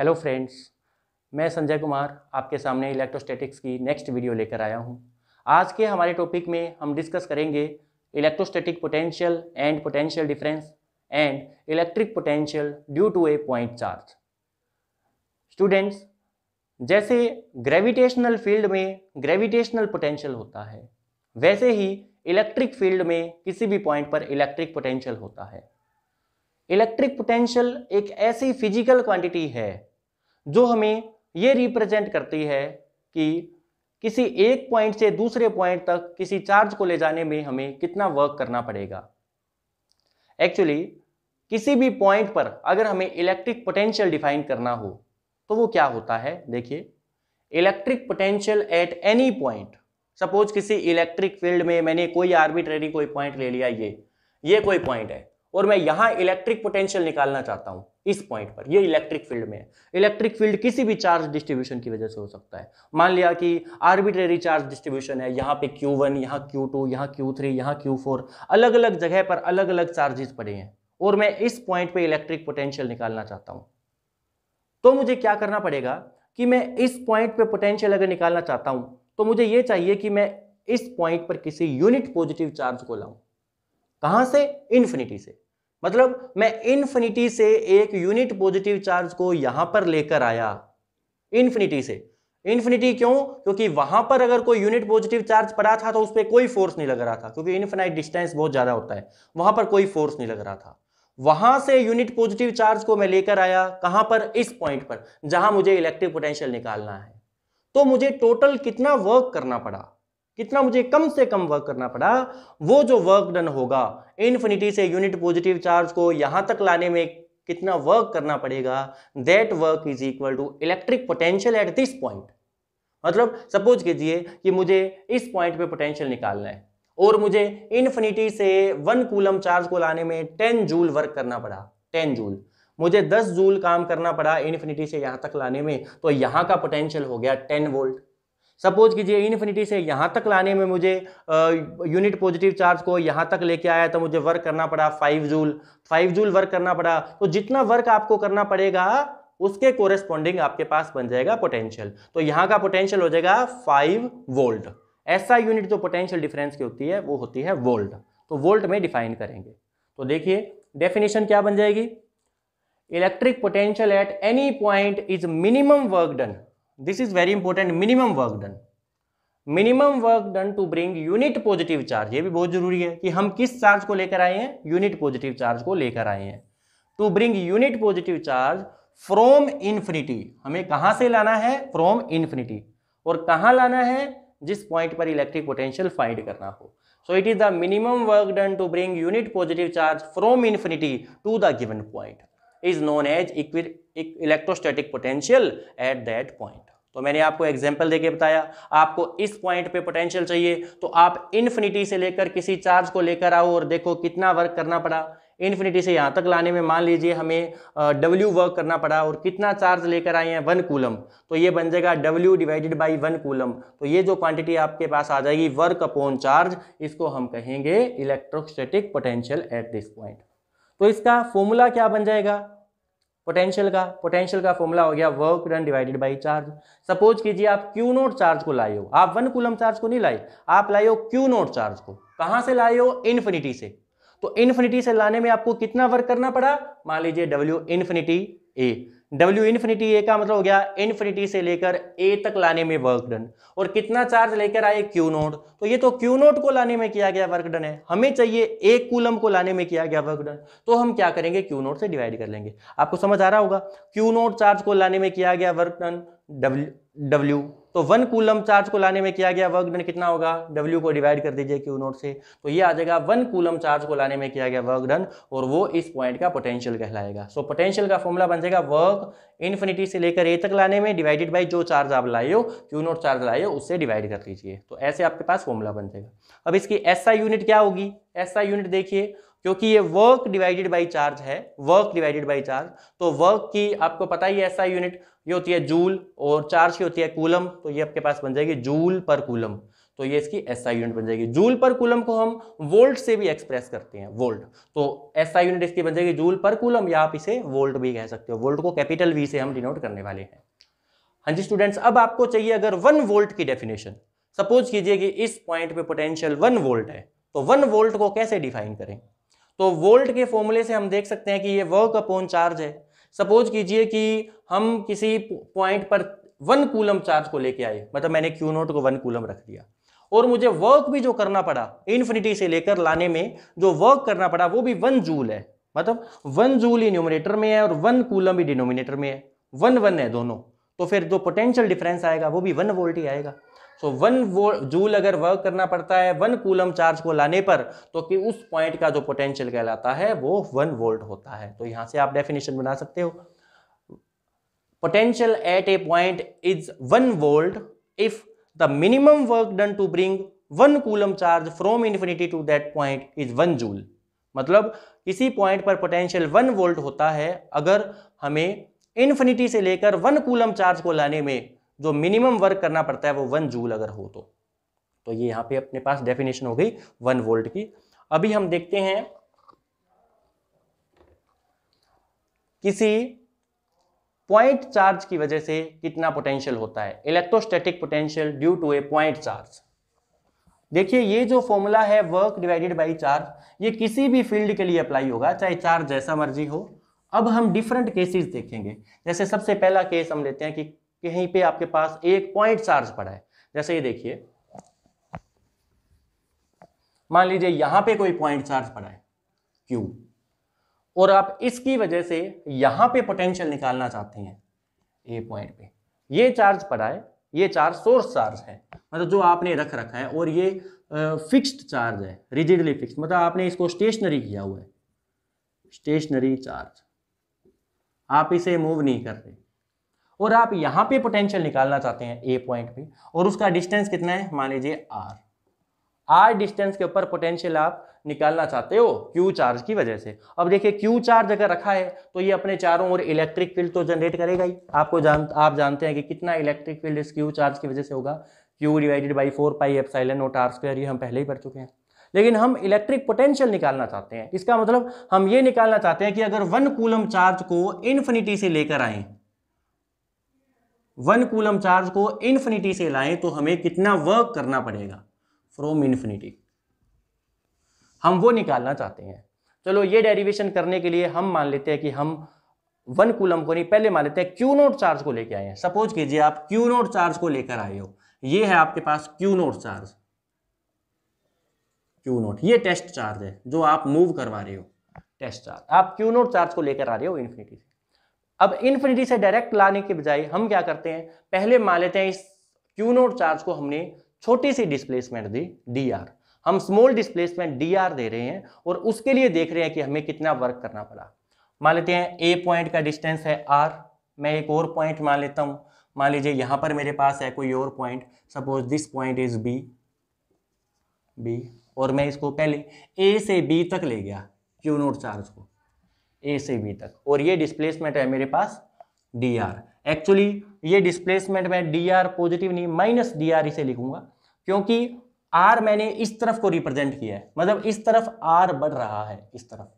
Hello friends मैं संजय कुमार आपके सामने इलेक्ट्रोस्टैटिक्स की नेक्स्ट वीडियो लेकर आया हूं आज के हमारे टॉपिक में हम डिस्कस करेंगे electrostatic potential and potential difference and electric potential due to a point charge students जैसे ग्रेविटेशनल फील्ड में ग्रेविटेशनल पोटेंशियल होता है वैसे ही इलेक्ट्रिक फील्ड में किसी भी पॉइंट पर इलेक्ट्रिक पोटेंशियल होता है इलेक्ट्रिक पोटेंशियल एक ऐसी फिजिकल क्वांटिटी है जो हमें ये रिप्रेजेंट करती है कि किसी एक पॉइंट से दूसरे पॉइंट तक किसी चार्ज को ले जाने में हमें कितना वर्क करना पड़ेगा एक्चुअली किसी भी पॉइंट पर अगर हमें इलेक्ट्रिक पोटेंशियल डिफाइन करना हो तो वो क्या होता है देखिए electric potential at any point suppose किसी इलेक्ट्रिक फील्ड में मैंने कोई आर्बिट्रेरी कोई पॉइंट ले लिया ये ये कोई पॉइंट है और मैं यहां इलेक्ट्रिक पोटेंशियल निकालना चाहता हूं इस पॉइंट पर ये इलेक्ट्रिक फील्ड में है इलेक्ट्रिक फील्ड किसी भी चार्ज डिस्ट्रीब्यूशन की वजह से हो सकता है मान लिया कि आर्बिट्रेरी चार्ज डिस्ट्रीब्यूशन है यहां पे Q1 वन यहाँ क्यू टू यहाँ क्यू थ्री यहाँ क्यू फोर अलग अलग जगह पर अलग अलग चार्जेस पड़े हैं और मैं इस पॉइंट पे इलेक्ट्रिक पोटेंशियल निकालना चाहता हूँ तो मुझे क्या करना पड़ेगा कि मैं इस पॉइंट पे पोटेंशियल अगर निकालना चाहता हूँ तो मुझे ये चाहिए कि मैं इस पॉइंट पर किसी यूनिट पॉजिटिव चार्ज को लाऊं कहां से इन्फिनिटी से मतलब मैं इन्फिनिटी से एक यूनिट पॉजिटिव चार्ज को यहां पर लेकर आया इन्फिनिटी से इन्फिनिटी क्यों क्योंकि वहां पर अगर कोई यूनिट पॉजिटिव चार्ज पड़ा था तो उस पर कोई फोर्स नहीं लग रहा था क्योंकि इन्फिनाइट डिस्टेंस बहुत ज्यादा होता है वहां पर कोई फोर्स नहीं लग रहा था वहां से यूनिट पॉजिटिव चार्ज को मैं लेकर आया कहां पर इस पॉइंट पर जहां मुझे इलेक्ट्रिक पोटेंशियल निकालना है तो मुझे टोटल कितना वर्क करना पड़ा कितना मुझे कम से कम वर्क करना पड़ा वो जो वर्क डन होगा इन्फिनिटी से यूनिट पॉजिटिव चार्ज को यहां तक लाने में कितना वर्क करना पड़ेगा that work is equal to electric potential at this point मतलब सपोज कीजिए कि मुझे इस पॉइंट पे पोटेंशियल निकालना है और मुझे इन्फिनिटी से वन कूलम चार्ज को लाने में टेन जूल वर्क करना पड़ा टेन जूल मुझे दस जूल काम करना पड़ा इन्फिनिटी से यहां तक लाने में तो यहां का पोटेंशियल हो गया टेन वोल्ट सपोज कीजिए इन्फिनिटी से यहाँ तक लाने में मुझे यूनिट पॉजिटिव चार्ज को यहाँ तक लेके आया तो मुझे वर्क करना पड़ा five joule five joule work करना पड़ा तो जितना वर्क आपको करना पड़ेगा उसके कोरेस्पॉन्डिंग आपके पास बन जाएगा पोटेंशियल तो यहाँ का पोटेंशियल हो जाएगा फाइव वोल्ट ऐसा यूनिट जो पोटेंशियल डिफरेंस की होती है वो होती है वोल्ट तो वोल्ट में डिफाइन करेंगे तो देखिए डेफिनेशन क्या बन जाएगी electric potential at any point is minimum work done this is very important minimum work done minimum work done to bring unit positive charge ये भी बहुत जरूरी है कि हम किस चार्ज को लेकर आए हैं यूनिट पॉजिटिव चार्ज को लेकर आए हैं to bring unit positive charge from infinity हमें कहां से लाना है फ्रॉम इन्फिनिटी और कहां लाना है जिस पॉइंट पर इलेक्ट्रिक पोटेंशियल फाइंड करना हो so it is the minimum work done to bring unit positive charge from infinity to the given point is known as electrostatic potential at that point तो मैंने आपको एग्जाम्पल देके बताया आपको इस पॉइंट पे पोटेंशियल चाहिए तो आप इन्फिनिटी से लेकर किसी चार्ज को लेकर आओ और देखो कितना वर्क करना पड़ा इन्फिनिटी से यहाँ तक लाने में मान लीजिए हमें डब्ल्यू वर्क करना पड़ा और कितना चार्ज लेकर आए हैं वन कूलम तो ये बन जाएगा W divided by one coulomb तो ये जो क्वांटिटी आपके पास आ जाएगी वर्क अपॉन चार्ज इसको हम कहेंगे electrostatic potential at this point तो इसका फॉर्मूला क्या बन जाएगा पोटेंशियल का पोटेंशियल का फॉर्मूला हो गया work done divided by charge suppose कीजिए आप क्यू नोट चार्ज को लाए हो आप वन कुलम चार्ज को नहीं लाए आप लाए हो क्यू नोट चार्ज को कहाँ से लाए हो इन्फिनिटी से तो इन्फिनिटी से लाने में आपको कितना वर्क करना पड़ा मान लीजिए W infinity A W infinity A का मतलब हो गया इन्फिनिटी से लेकर ए तक लाने में वर्क डन और कितना चार्ज लेकर आए क्यू नोट तो ये तो क्यू नोट को लाने में किया गया वर्क डन है हमें चाहिए ए कूलम को लाने में किया गया वर्क डन तो हम क्या करेंगे क्यू नोट से डिवाइड कर लेंगे आपको समझ आ रहा होगा क्यू नोट चार्ज को लाने में किया गया वर्क डन डब्ल्यू डब्ल्यू तो वन कूलम चार्ज को लाने में किया गया वर्क डन कितना होगा डब्ल्यू को डिवाइड कर दीजिए क्यू नोट से तो ये आ जाएगा वन कूलम चार्ज को लाने में किया गया वर्क डन और वो इस पॉइंट का पोटेंशियल कहलाएगा सो पोटेंशियल का फॉर्मूला बन जाएगा वर्क इन्फिनिटी से लेकर ए तक लाने में डिवाइडेड बाई जो चार्ज आप लाए हो क्यू नोट चार्ज लाए हो उससे डिवाइड कर लीजिए तो ऐसे आपके पास फॉर्मूला बन जाएगा अब इसकी एसआई यूनिट क्या होगी एसआई यूनिट देखिए क्योंकि ये वर्क डिवाइडेड बाई चार्ज है वर्क डिवाइडेड बाई चार्ज तो वर्क की आपको पता ही ऐसा एसआई यूनिट ये होती है जूल और चार्ज की होती है कूलम तो ये आपके पास बन जाएगी जूल पर कूलम तो ये इसकी एस आई यूनिट बन जाएगी जूल पर कूलम को हम वोल्ट से भी एक्सप्रेस करते हैं वोल्ट तो एस यूनिट इसकी बन जाएगी जूल पर कूलम या आप इसे वोल्ट भी कह सकते हो वोल्ट को कैपिटल वी से हम डिनोट करने वाले हैं हाँ जी स्टूडेंट्स अब आपको चाहिए अगर वन वोल्ट की डेफिनेशन सपोज कीजिए कि इस पॉइंट पे पोटेंशियल वन वोल्ट है तो वन वोल्ट को कैसे डिफाइन करें तो वोल्ट के फॉर्मूले से हम देख सकते हैं कि ये वर्क अपॉन चार्ज है सपोज कीजिए कि हम किसी पॉइंट पर वन कूलम चार्ज को लेके आए मतलब मैंने क्यू नोट को वन कूलम रख दिया और मुझे वर्क भी जो करना पड़ा इन्फिनिटी से लेकर लाने में जो वर्क करना पड़ा वो भी वन जूल है मतलब वन जूल ही न्यूमिनेटर में है और वन कूलम ही डिनोमिनेटर में है वन वन है दोनों तो फिर जो पोटेंशियल डिफरेंस आएगा वो भी वन वोल्ट ही आएगा सो वन वो जूल अगर वर्क करना पड़ता है वन कूलम चार्ज को लाने पर तो कि उस पॉइंट का जो पोटेंशियल कहलाता है वो वन वोल्ट होता है तो यहां से आप डेफिनेशन बना सकते हो potential at a point is one volt if the minimum work done to bring one coulomb charge from infinity to that point is one joule मतलब किसी पॉइंट पर पोटेंशियल वन वोल्ट होता है अगर हमें इन्फिनिटी से लेकर वन कूलम चार्ज को लाने में जो मिनिमम वर्क करना पड़ता है वो वन जूल अगर हो तो तो ये यहाँ पे अपने पास डेफिनेशन हो गई वन वोल्ट की अभी हम देखते हैं किसी पॉइंट चार्ज की वजह से कितना पोटेंशियल होता है electrostatic potential due to a point charge देखिए ये जो फॉर्मूला है वर्क डिवाइडेड बाई चार्ज ये किसी भी फील्ड के लिए अप्लाई होगा चाहे चार्ज जैसा मर्जी हो अब हम डिफरेंट केसेस देखेंगे जैसे सबसे पहला केस हम लेते हैं कि कहीं पे आपके पास एक पॉइंट चार्ज पड़ा है जैसे ये देखिए मान लीजिए यहां पे कोई पॉइंट चार्ज पड़ा है क्यू और आप इसकी वजह से यहां पे पोटेंशियल निकालना चाहते हैं ए पॉइंट पे ये चार्ज पड़ा है ये चार्ज सोर्स चार्ज है मतलब जो आपने रख रखा है और ये फिक्स्ड चार्ज है रिजिडली फिक्स मतलब आपने इसको स्टेशनरी किया हुआ है स्टेशनरी चार्ज आप इसे मूव नहीं कर रहे और आप यहां पे पोटेंशियल निकालना चाहते हैं ए पॉइंट पे और उसका डिस्टेंस कितना है मान लीजिए आर आर डिस्टेंस के ऊपर पोटेंशियल आप निकालना चाहते हो क्यू चार्ज की वजह से अब देखिए क्यू चार्ज अगर रखा है तो ये अपने चारों ओर इलेक्ट्रिक फील्ड तो जनरेट करेगा ही आपको जान आप जानते हैं कि कितना इलेक्ट्रिक फील्ड इस क्यू चार्ज की वजह से होगा Q divided by four pi epsilon nought R square ये हम पहले ही पढ़ चुके हैं लेकिन हम इलेक्ट्रिक पोटेंशियल निकालना चाहते हैं इसका मतलब हम ये निकालना चाहते हैं कि अगर वन कूलम चार्ज को इन्फिनिटी से लेकर आए वन कूलम चार्ज को इन्फिनिटी से लाएं तो हमें कितना वर्क करना पड़ेगा फ्रॉम इन्फिनिटी हम वो निकालना चाहते हैं चलो ये डेरिवेशन करने के लिए हम मान लेते हैं कि हम वन कूलम को नहीं पहले मान लेते हैं क्यू नोट चार्ज को लेकर आए हैं सपोज कीजिए आप क्यू नोट चार्ज को लेकर आए हो ये है आपके पास Q nought charge Q nought ये टेस्ट चार्ज है जो आप मूव करवा रहे हो टेस्ट चार्ज आप क्यू नोट चार्ज को लेकर आ रहे हो इन्फिनिटी से अब इन्फिनिटी से डायरेक्ट लाने के बजाय हम क्या करते हैं पहले मान लेते हैं इस क्यू नोट चार्ज को हमने छोटी सी डिस्प्लेसमेंट दी डी आर हम स्मॉल डिस्प्लेसमेंट डी आर दे रहे हैं और उसके लिए देख रहे हैं कि हमें कितना वर्क करना पड़ा मान लेते हैं ए पॉइंट का डिस्टेंस है आर मैं एक और पॉइंट मान लेता हूँ मान लीजिए यहाँ पर मेरे पास है कोई और point suppose this point is B B और मैं इसको पहले ए से बी तक ले गया क्यू नोट चार्ज को ए से बी तक और ये डिस्प्लेसमेंट है मेरे पास डी आर एक्चुअली ये डिस्प्लेसमेंट मैं डी आर पॉजिटिव नहीं माइनस डी आर इसे लिखूंगा क्योंकि आर मैंने इस तरफ को रिप्रेजेंट किया है मतलब इस तरफ आर बढ़ रहा है इस तरफ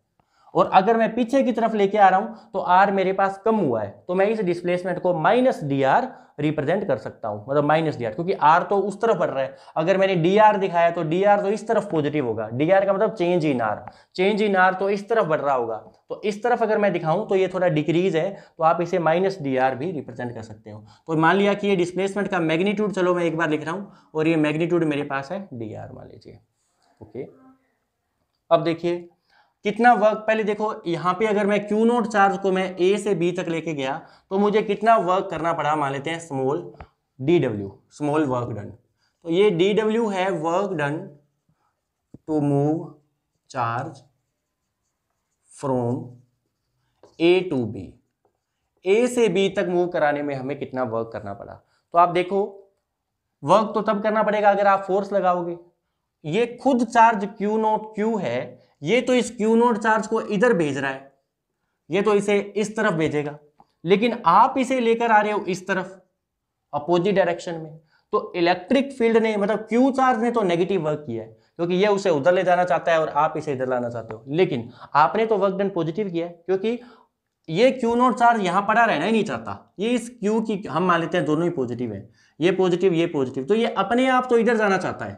और अगर मैं पीछे की तरफ लेके आ रहा हूं तो आर मेरे पास कम हुआ है तो मैं इस डिस्प्लेसमेंट को माइनस डी आर रिप्रेजेंट कर सकता हूं मतलब माइनस डी आर क्योंकि आर तो उस तरफ बढ़ रहा है अगर मैंने डी आर दिखाया तो डी आर तो इस तरफ पॉजिटिव होगा डी आर का मतलब change in R change in R तो इस तरफ बढ़ रहा होगा तो इस तरफ अगर मैं दिखाऊं तो ये थोड़ा डिक्रीज है तो आप इसे माइनस डी आर भी रिप्रेजेंट कर सकते हो तो मान लिया कि ये डिस्प्लेसमेंट का मैग्नीट्यूड चलो मैं एक बार लिख रहा हूँ और ये मैग्नीट्यूड मेरे पास है डी आर मान लीजिए ओके अब देखिए कितना वर्क पहले देखो यहाँ पे अगर मैं क्यू नोट चार्ज को मैं ए से बी तक लेके गया तो मुझे कितना वर्क करना पड़ा मान लेते हैं small D W small work done तो ये डी डब्ल्यू है work done to move charge from A to B A से बी तक मूव कराने में हमें कितना वर्क करना पड़ा तो आप देखो वर्क तो तब करना पड़ेगा अगर आप फोर्स लगाओगे ये खुद चार्ज क्यू नोट क्यू है ये तो इस क्यू नोट चार्ज को इधर भेज रहा है ये तो इसे इस तरफ भेजेगा लेकिन आप इसे लेकर आ रहे हो इस तरफ अपोजिट डायरेक्शन में तो इलेक्ट्रिक फील्ड ने मतलब क्यू चार्ज ने तो नेगेटिव वर्क किया है क्योंकि ये उसे उधर ले जाना चाहता है और आप इसे इधर लाना चाहते हो लेकिन आपने तो वर्क डन पॉजिटिव किया है क्योंकि ये क्यू नोट चार्ज यहां पड़ा रहना ही नहीं चाहता ये इस क्यू की हम मान लेते हैं दोनों ही पॉजिटिव है ये पॉजिटिव ये पॉजिटिव तो ये अपने आप तो इधर जाना चाहता है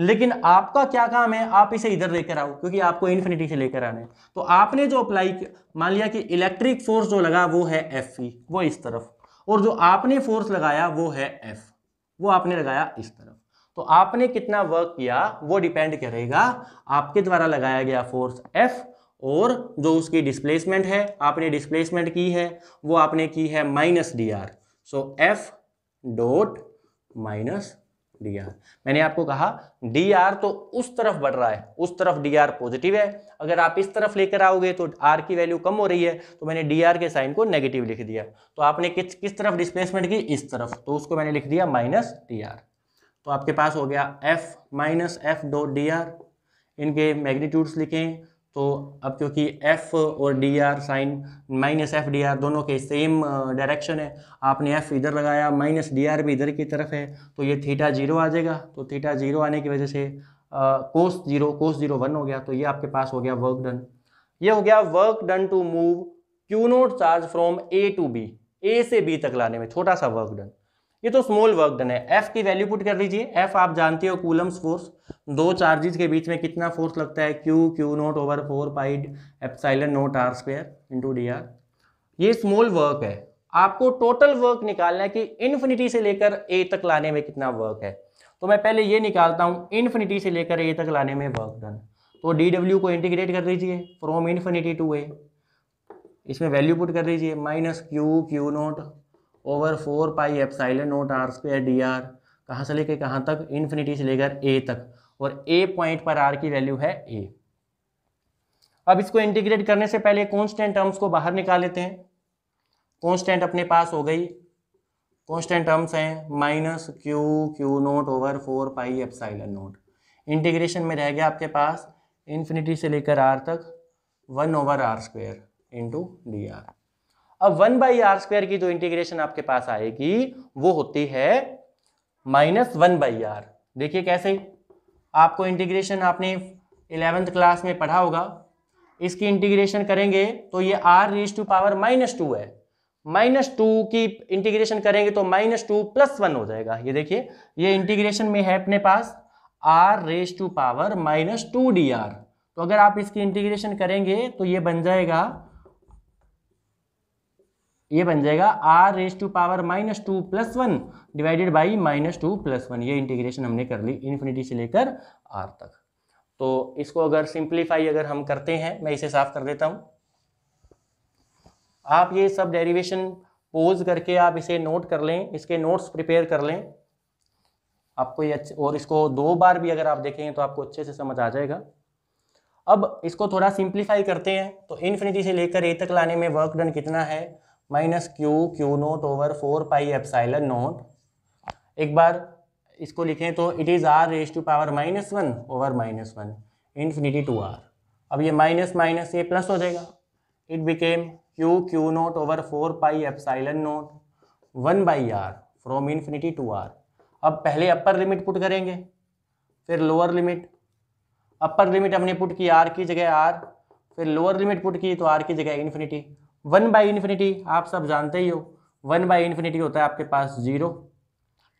लेकिन आपका क्या काम है आप इसे इधर लेकर आओ क्योंकि आपको इन्फिनिटी से लेकर आना है तो आपने जो अप्लाई मान लिया कि इलेक्ट्रिक फोर्स जो लगा वो है एफ e, वो इस तरफ और जो आपने फोर्स लगाया वो है एफ वो आपने लगाया इस तरफ तो आपने कितना वर्क किया वो डिपेंड करेगा आपके द्वारा लगाया गया फोर्स एफ और जो उसकी डिस्प्लेसमेंट है आपने डिस्प्लेसमेंट की है वो आपने की है minus D R so F dot minus D R मैंने आपको कहा डी आर तो उस तरफ बढ़ रहा है उस तरफ डी आर पॉजिटिव है अगर आप इस तरफ लेकर आओगे तो आर की वैल्यू कम हो रही है तो मैंने डी आर के साइन को नेगेटिव लिख दिया तो आपने किस किस तरफ डिस्प्लेसमेंट की इस तरफ तो उसको मैंने लिख दिया माइनस डी आर तो आपके पास हो गया F minus F dot D R इनके मैग्नीट्यूड्स लिखें तो अब क्योंकि एफ़ और D R sign minus F D R दोनों के सेम डायरेक्शन है आपने एफ़ इधर लगाया माइनस डी आर भी इधर की तरफ है तो ये थीटा जीरो आ जाएगा तो थीटा जीरो आने की वजह से cos zero cos zero one हो गया तो ये आपके पास हो गया वर्क डन ये हो गया work done to move Q nought charge from A to B A से बी तक लाने में छोटा सा वर्क डन ये तो स्मॉल वर्क डन है एफ की वैल्यू पुट कर दीजिए एफ आप जानते हो कूलम्स फोर्स दो चार्जेस के बीच में कितना फोर्स लगता है Q Q note over four pi epsilon note R square into D R ये स्मॉल वर्क है आपको टोटल वर्क निकालना है कि इन्फिनिटी से लेकर ए तक लाने में कितना वर्क है तो मैं पहले ये निकालता हूँ इन्फिनिटी से लेकर ए तक लाने में वर्क डन तो डी डब्ल्यू को इंटीग्रेट कर दीजिए फ्रॉम इन्फिनिटी टू ए इसमें वैल्यू पुट कर दीजिए minus Q Q note over four pi epsilon note R square D R कहाँ से लेकर कहाँ तक इन्फिनिटी से लेकर ए तक और ए पॉइंट पर आर की वैल्यू है ए अब इसको इंटीग्रेट करने से पहले कॉन्स्टेंट टर्म्स को बाहर निकाल लेते हैं कॉन्स्टेंट अपने पास हो गई कॉन्स्टेंट टर्म्स हैं minus Q Q note over four pi epsilon nought integration में रह गया आपके पास इन्फिनिटी से लेकर आर तक one over R square into D R अब वन बाई आर स्क्वायर की जो इंटीग्रेशन आपके पास आएगी वो होती है माइनस वन बाई आर देखिए कैसे आपको इंटीग्रेशन आपने इलेवेंथ क्लास में पढ़ा होगा इसकी इंटीग्रेशन करेंगे तो ये R raise to power minus two है माइनस टू की इंटीग्रेशन करेंगे तो माइनस टू प्लस वन हो जाएगा ये देखिए ये इंटीग्रेशन में है अपने पास R raise to power minus two D R तो अगर आप इसकी इंटीग्रेशन करेंगे तो ये बन जाएगा ये बन जाएगा R raise to power minus two plus one divided by minus two plus one ये इंटीग्रेशन हमने कर ली इन्फिनिटी से लेकर आर तक तो इसको अगर सिंप्लीफाई अगर हम करते हैं मैं इसे साफ कर देता हूं आप ये सब डेरिवेशन पोज करके आप इसे नोट कर लें इसके नोट्स प्रिपेयर कर लें आपको ये अच्छे और इसको दो बार भी अगर आप देखेंगे तो आपको अच्छे से समझ आ जाएगा अब इसको थोड़ा सिंप्लीफाई करते हैं तो इन्फिनिटी से लेकर ए तक लाने में वर्क डन कितना है minus Q Q note over four pi epsilon nought एक बार इसको लिखें तो it is R raise to power minus one over minus one infinity to R अब ये माइनस माइनस ये प्लस हो जाएगा it became Q Q note over four pi epsilon nought one by R from infinity to R अब पहले upper limit put करेंगे फिर lower limit upper limit हमने पुट की आर की जगह आर फिर लोअर लिमिट पुट की तो आर की जगह इन्फिनिटी वन बाई इन्फिनिटी आप सब जानते ही हो वन बाई इन्फिनिटी होता है आपके पास जीरो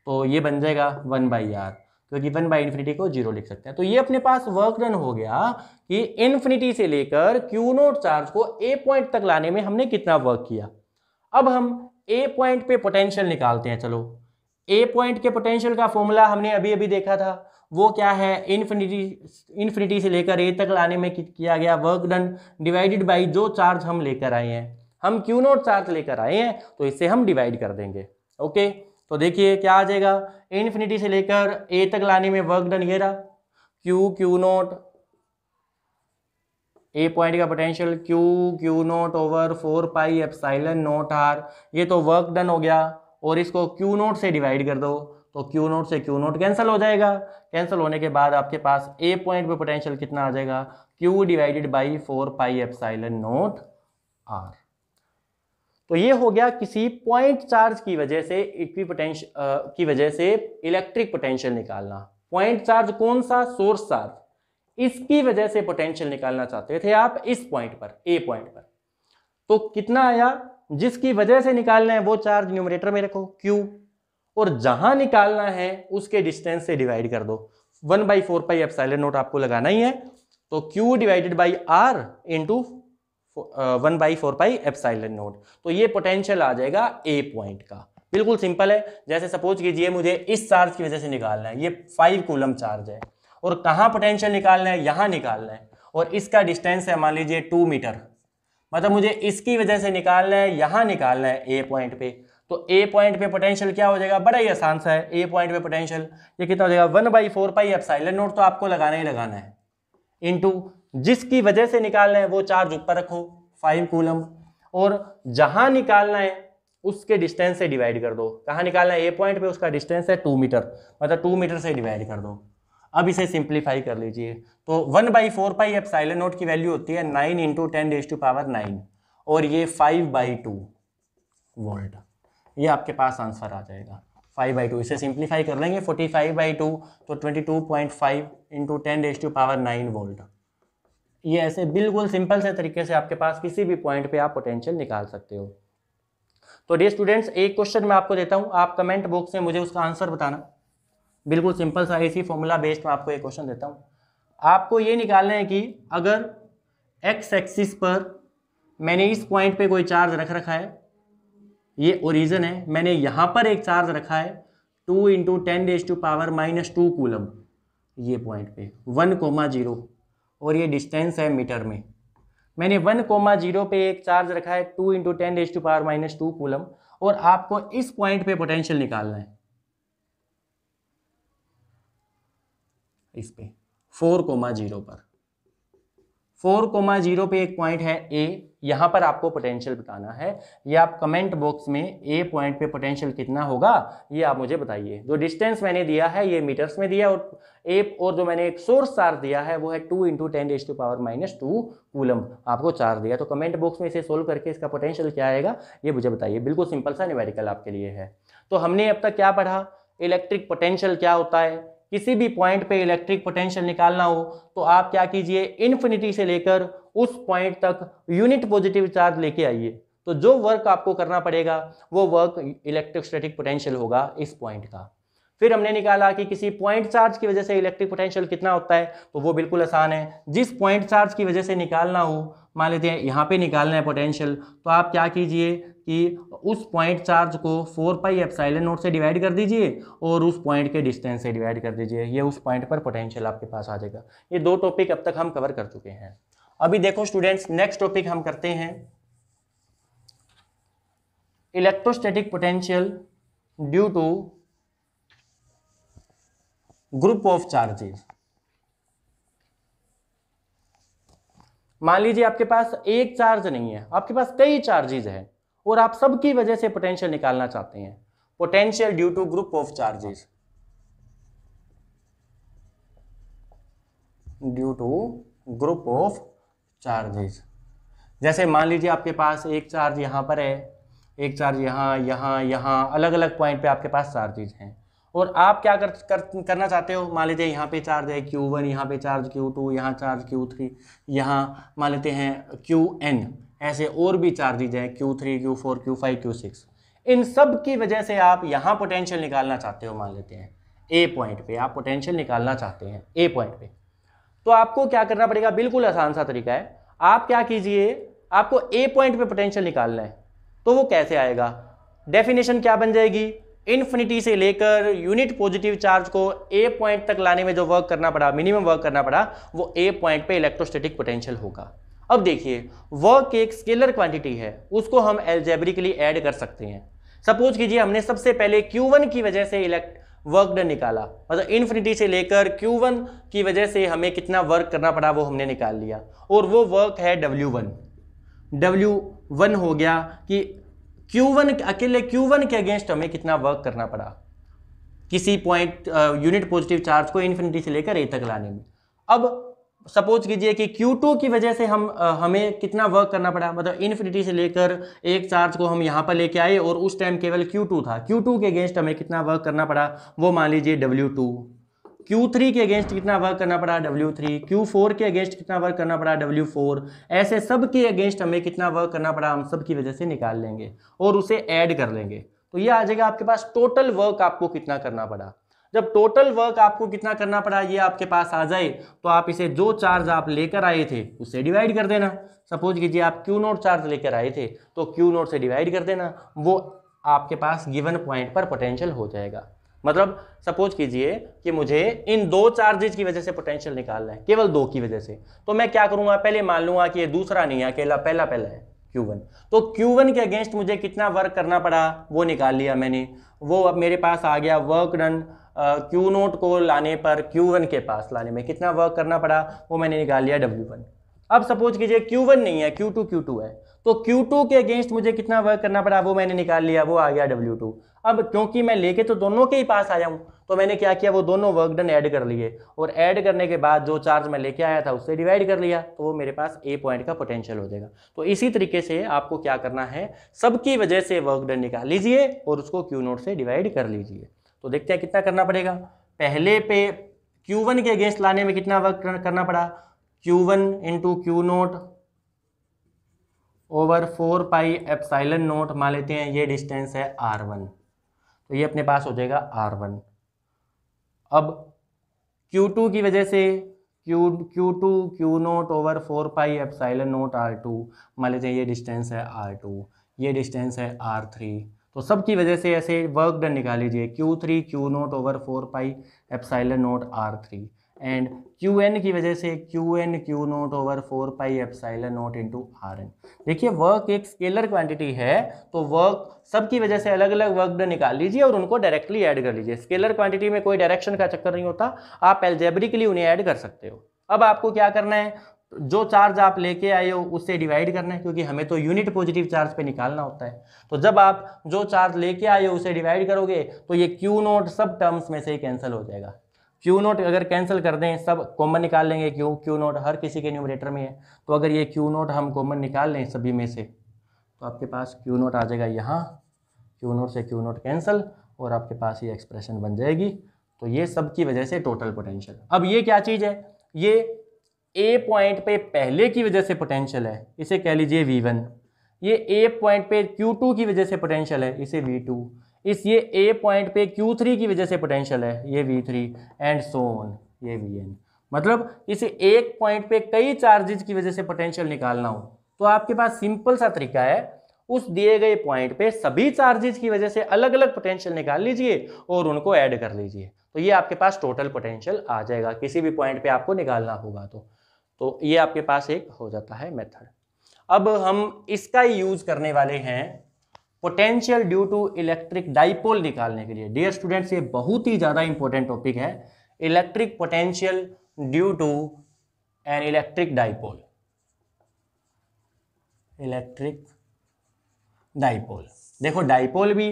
तो ये बन जाएगा वन बाई आर क्योंकि तो वन बाई इन्फिनिटी को जीरो लिख सकते हैं तो ये अपने पास वर्क डन हो गया कि इन्फिनिटी से लेकर क्यू नोट चार्ज को ए पॉइंट तक लाने में हमने कितना वर्क किया अब हम ए पॉइंट पे पोटेंशियल निकालते हैं चलो ए पॉइंट के पोटेंशियल का फॉर्मूला हमने अभी अभी देखा था वो क्या है इन्फिनिटी इन्फिनिटी से लेकर ए तक लाने में किया गया वर्क डन डिवाइडेड बाई जो चार्ज हम लेकर आए हैं हम क्यू नोट चार्ज लेकर आए हैं तो इससे हम डिवाइड कर देंगे ओके तो देखिए क्या आ जाएगा इन्फिनिटी से लेकर ए तक लाने में वर्क डन ये रहा Q Q naught A point का potential Q Q note over four pi epsilon note R ये तो वर्क डन हो गया और इसको क्यू नोट से डिवाइड कर दो तो क्यू नोट से क्यू नोट कैंसिल हो जाएगा कैंसिल होने के बाद आपके पास ए पॉइंट पे पोटेंशियल कितना आ जाएगा Q divided by four pi epsilon note R तो ये हो गया किसी पॉइंट चार्ज की वजह से इक्वी पोटेंशियल की वजह से इलेक्ट्रिक पोटेंशियल निकालना पॉइंट चार्ज कौन सा सोर्स चार्ज इसकी वजह से पोटेंशियल निकालना चाहते थे आप इस पॉइंट पर ए पॉइंट पर तो कितना आया जिसकी वजह से निकालना है वो चार्ज न्यूमरेटर में रखो क्यू और जहां निकालना है उसके डिस्टेंस से डिवाइड कर दो one by four pi epsilon naught आपको लगाना ही है तो Q divided by R into one by four pi epsilon naught तो ये पोटेंशियल आ जाएगा ए पॉइंट का बिल्कुल सिंपल है जैसे सपोज कीजिए मुझे इस चार्ज की वजह से निकालना है ये फाइव कूलम चार्ज है और कहाँ पोटेंशियल निकालना है यहाँ निकालना है और इसका डिस्टेंस है मान लीजिए टू मीटर मतलब मुझे इसकी वजह से निकालना है यहाँ निकालना है ए पॉइंट पे तो ए पॉइंट पे पोटेंशियल क्या हो जाएगा बड़ा ही आसान सा है ए पॉइंट पे पोटेंशियल ये कितना हो जाएगा वन बाई फोर पाई एफ नोट तो आपको लगाना ही लगाना है इनटू जिसकी वजह से निकालना है वो चार्ज ऊपर रखो फाइव कूलम और जहां निकालना है उसके डिस्टेंस से डिवाइड कर दो कहाँ निकालना है ए पॉइंट पे उसका डिस्टेंस है टू मीटर मतलब टू मीटर से डिवाइड कर दो अब इसे सिंप्लीफाई कर लीजिए तो one by four pi epsilon naught की वैल्यू होती है nine into ten raise to power nine और ये फाइव बाई टू वोल्ट ये आपके पास आंसर आ जाएगा फाइव बाई टू इसे सिंप्लीफाई कर लेंगे फोर्टी फाइव बाई टू तो twenty two point five into ten raise to power nine volt ये ऐसे बिल्कुल सिंपल से तरीके से आपके पास किसी भी पॉइंट पे आप पोटेंशियल निकाल सकते हो तो डे स्टूडेंट्स एक क्वेश्चन मैं आपको देता हूँ आप कमेंट बॉक्स में मुझे उसका आंसर बताना बिल्कुल सिंपल सा इसी फॉर्मूला बेस्ड मैं आपको एक क्वेश्चन देता हूँ आपको ये निकालना है कि अगर एक्स एक्सिस पर मैंने इस पॉइंट पे कोई चार्ज रख रखा है ये ओरिजन है मैंने यहाँ पर एक चार्ज रखा है two into ten raise to power minus two coulomb ये पॉइंट पे वन कोमा जीरो और ये डिस्टेंस है मीटर में मैंने वन कोमा जीरो पे एक चार्ज रखा है two into ten raise to power minus two coulomb और आपको इस पॉइंट पे पोटेंशियल निकालना है इस पे फोर कोमा जीरो पर फोर कोमा जीरो पे एक पॉइंट है ए यहाँ पर आपको पोटेंशियल बताना है ये आप कमेंट बॉक्स में ए पॉइंट पे पोटेंशियल कितना होगा ये आप मुझे बताइए जो डिस्टेंस मैंने दिया है ये मीटर्स में दिया और ए और जो मैंने एक सोर्स चार्ज दिया है वो है two into ten raise to power minus two coulomb आपको चार्ज दिया तो कमेंट बॉक्स में इसे सोल्व करके इसका पोटेंशियल क्या आएगा ये मुझे बताइए बिल्कुल सिंपल सा निवेरिकल आपके लिए है तो हमने अब तक क्या पढ़ा इलेक्ट्रिक पोटेंशियल क्या होता है किसी भी पॉइंट पे इलेक्ट्रिक पोटेंशियल निकालना हो तो आप क्या कीजिए इन्फिनिटी से लेकर उस पॉइंट तक यूनिट पॉजिटिव चार्ज लेके आइए तो जो वर्क आपको करना पड़ेगा वो वर्क इलेक्ट्रोस्टैटिक पोटेंशियल होगा इस पॉइंट का फिर हमने निकाला कि किसी पॉइंट चार्ज की वजह से इलेक्ट्रिक पोटेंशियल कितना होता है तो वो बिल्कुल आसान है जिस पॉइंट चार्ज की वजह से निकालना हो मान लेते हैं यहाँ पे निकालना है पोटेंशियल तो आप क्या कीजिए कि उस पॉइंट चार्ज को फोर पाई साइलेंट नोट से डिवाइड कर दीजिए और उस पॉइंट के डिस्टेंस से डिवाइड कर दीजिए ये उस पॉइंट पर पोटेंशियल आपके पास आ जाएगा ये दो टॉपिक अब तक हम कवर कर चुके हैं अभी देखो स्टूडेंट्स नेक्स्ट टॉपिक हम करते हैं electrostatic potential due to group of charges मान लीजिए आपके पास एक चार्ज नहीं है आपके पास कई चार्जेज हैं और आप सबकी वजह से पोटेंशियल निकालना चाहते हैं potential due to group of charges due to group of charges जैसे मान लीजिए आपके पास एक चार्ज यहां पर है एक चार्ज यहां यहां यहां अलग अलग पॉइंट पे आपके पास चार्जेज हैं और आप क्या कर, कर करना चाहते हो मान लेते हैं यहाँ पे चार्ज है क्यू वन यहाँ पे चार्ज क्यू टू यहाँ चार्ज क्यू थ्री यहाँ मान लेते हैं क्यू एन ऐसे और भी चार्जेज हैं Q three Q four Q five Q six इन सब की वजह से आप यहाँ पोटेंशियल निकालना चाहते हो मान लेते हैं ए पॉइंट पे आप पोटेंशियल निकालना चाहते हैं ए पॉइंट पे तो आपको क्या करना पड़ेगा बिल्कुल आसान सा तरीका है आप क्या कीजिए आपको ए पॉइंट पे पोटेंशियल निकालना है तो वो कैसे आएगा डेफिनेशन क्या बन जाएगी इन्फिनिटी से लेकर यूनिट पॉजिटिव चार्ज को ए पॉइंट तक लाने में जो वर्क करना पड़ा मिनिमम वर्क करना पड़ा वो ए पॉइंट पे इलेक्ट्रोस्टैटिक पोटेंशियल होगा अब देखिए वर्क एक स्केलर क्वांटिटी है उसको हम एल्जेब्रिकली ऐड कर सकते हैं सपोज कीजिए हमने सबसे पहले Q1 की वजह से इलेक्ट वर्क डन निकाला मतलब इन्फिनिटी से लेकर Q1 की वजह से हमें कितना वर्क करना पड़ा वो हमने निकाल लिया और वो वर्क है W1 W1 हो गया कि Q1 अकेले Q1 के अगेंस्ट हमें कितना वर्क करना पड़ा किसी पॉइंट यूनिट पॉजिटिव चार्ज को इन्फिनिटी से लेकर ए तक लाने में अब सपोज कीजिए कि Q2 की वजह से हम आ, हमें कितना वर्क करना पड़ा मतलब इन्फिनिटी से लेकर एक चार्ज को हम यहाँ पर लेके आए और उस टाइम केवल Q2 था Q2 के अगेंस्ट हमें कितना वर्क करना पड़ा वो मान लीजिए W2 Q3 के अगेंस्ट कितना वर्क करना पड़ा W3 Q4 के अगेंस्ट कितना वर्क करना पड़ा W4 ऐसे सब के अगेंस्ट हमें कितना वर्क करना पड़ा हम सब की वजह से निकाल लेंगे और उसे ऐड कर लेंगे तो ये आ जाएगा आपके पास टोटल वर्क आपको कितना करना पड़ा जब टोटल वर्क आपको कितना करना पड़ा ये आपके पास आ जाए तो आप इसे जो चार्ज आप लेकर आए थे उससे डिवाइड कर देना सपोज कीजिए आप क्यू नोट चार्ज लेकर आए थे तो क्यू नोट से डिवाइड कर देना वो आपके पास गिवन पॉइंट पर पोटेंशियल हो जाएगा मतलब सपोज कीजिए कि मुझे इन दो चार्जेज की वजह से पोटेंशियल निकालना है केवल दो की वजह से तो मैं क्या करूंगा पहले मान लूंगा कि ये दूसरा नहीं है अकेला पहला पहला है Q1 तो Q1 के अगेंस्ट मुझे कितना वर्क करना पड़ा वो निकाल लिया मैंने वो अब मेरे पास आ गया वर्क डन क्यू नोट को लाने पर Q1 के पास लाने में कितना वर्क करना पड़ा वो मैंने निकाल लिया W1 अब सपोज कीजिए Q1 नहीं है Q2 Q2 है तो Q2 के अगेंस्ट मुझे कितना वर्क करना पड़ा वो मैंने निकाल लिया वो आ गया W2 अब क्योंकि मैं लेके तो दोनों के ही पास आया हूँ तो मैंने क्या किया वो दोनों वर्क डन ऐड कर लिए और ऐड करने के बाद जो चार्ज मैं लेके आया था उससे डिवाइड कर लिया तो वो मेरे पास ए पॉइंट का पोटेंशियल हो जाएगा तो इसी तरीके से आपको क्या करना है सबकी वजह से वर्क डन निकाल लीजिए और उसको क्यू नोट से डिवाइड कर लीजिए तो देखते हैं कितना करना पड़ेगा पहले पे क्यू वन के अगेंस्ट लाने में कितना वर्क करना पड़ा Q one into Q note over four pi epsilon naught मान लेते हैं ये डिस्टेंस है आर वन तो ये अपने पास हो जाएगा आर वन अब क्यू टू की वजह से Q Q two Q note over four pi epsilon note R two मान लीजिए ये डिस्टेंस है आर टू ये डिस्टेंस है आर थ्री तो सब की वजह से ऐसे वर्क डन निकाल लीजिए Q three Q note over four pi epsilon note R three and Q N की वजह से Q N Q note over four pi epsilon naught into R N देखिए वर्क एक स्केलर क्वांटिटी है तो work सब की वजह से अलग अलग वर्क निकाल लीजिए और उनको डायरेक्टली ऐड कर लीजिए स्केलर क्वांटिटी में कोई डायरेक्शन का चक्कर नहीं होता आप एल्जेब्रिकली उन्हें ऐड कर सकते हो अब आपको क्या करना है जो चार्ज आप लेके आए हो उससे डिवाइड करना है क्योंकि हमें तो यूनिट पॉजिटिव चार्ज पे निकालना होता है तो जब आप जो चार्ज लेके आए हो उसे डिवाइड करोगे तो ये क्यू नोट सब टर्म्स में से ही कैंसिल हो जाएगा क्यू नोट अगर कैंसिल कर दें सब कॉमन निकाल लेंगे क्यों क्यू नोट हर किसी के न्यूमरेटर में है तो अगर ये क्यू नोट हम कॉमन निकाल लें सभी में से तो आपके पास क्यू नोट आ जाएगा यहाँ क्यू नोट से क्यू नोट कैंसिल और आपके पास ये एक्सप्रेशन बन जाएगी तो ये सब की वजह से टोटल पोटेंशियल अब ये क्या चीज़ है ये ए पॉइंट पे पहले की वजह से पोटेंशियल है इसे कह लीजिए वी वन ये ए पॉइंट पे क्यू टू की वजह से पोटेंशियल है इसे वी टू इस ये ए पॉइंट पे क्यू थ्री की वजह से पोटेंशियल है ये वी थ्री एंड सोन ये वी एन मतलब इस एक पॉइंट पे कई चार्जेज की वजह से पोटेंशियल निकालना हो तो आपके पास सिंपल सा तरीका है उस दिए गए पॉइंट पे सभी चार्जेज की वजह से अलग अलग पोटेंशियल निकाल लीजिए और उनको ऐड कर लीजिए तो ये आपके पास टोटल पोटेंशियल आ जाएगा किसी भी पॉइंट पे आपको निकालना होगा तो तो ये आपके पास एक हो जाता है मेथड अब हम इसका यूज करने वाले हैं potential due to electric dipole निकालने के लिए डियर स्टूडेंट्स ये बहुत ही ज़्यादा इंपॉर्टेंट टॉपिक है electric potential due to an electric dipole electric dipole देखो डाइपोल भी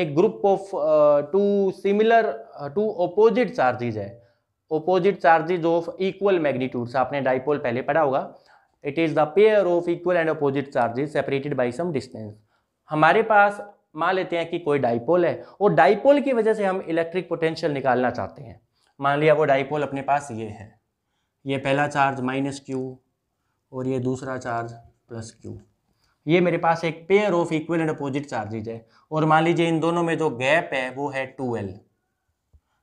एक group of two similar to opposite charges है opposite charges of equal magnitudes आपने डाइपोल पहले पढ़ा होगा it is the pair of equal and opposite charges separated by some distance हमारे पास मान लेते हैं कि कोई डाइपोल है और डाइपोल की वजह से हम इलेक्ट्रिक पोटेंशियल निकालना चाहते हैं मान लिया वो डाइपोल अपने पास ये है ये पहला चार्ज माइनस क्यू और ये दूसरा चार्ज प्लस क्यू ये मेरे पास एक pair of equal and opposite charges है और मान लीजिए इन दोनों में जो गैप है वो है टू एल